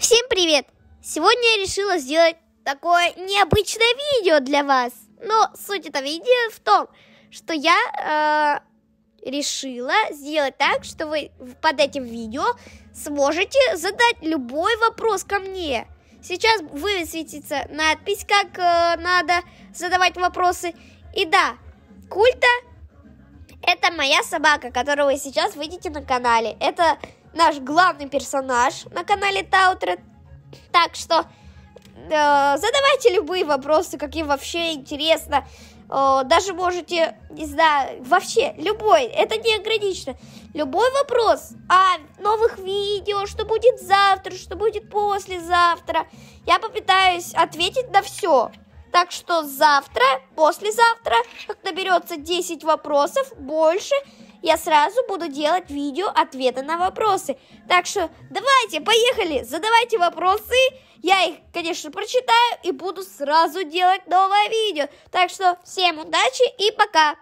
Всем привет! Сегодня я решила сделать такое необычное видео для вас. Но суть этого видео в том, что я э, решила сделать так, что вы под этим видео сможете задать любой вопрос ко мне. Сейчас высветится надпись, как э, надо задавать вопросы. И да, Культа это моя собака, которую вы сейчас видите на канале. Это наш главный персонаж на канале Таутра, Так что э, задавайте любые вопросы, какие вообще интересно. Э, даже можете, не знаю, вообще любой, это не ограничено. Любой вопрос о новых видео, что будет завтра, что будет послезавтра. Я попытаюсь ответить на все. Так что завтра, послезавтра, как наберется 10 вопросов, больше, я сразу буду делать видео ответы на вопросы. Так что давайте, поехали, задавайте вопросы. Я их, конечно, прочитаю и буду сразу делать новое видео. Так что всем удачи и пока!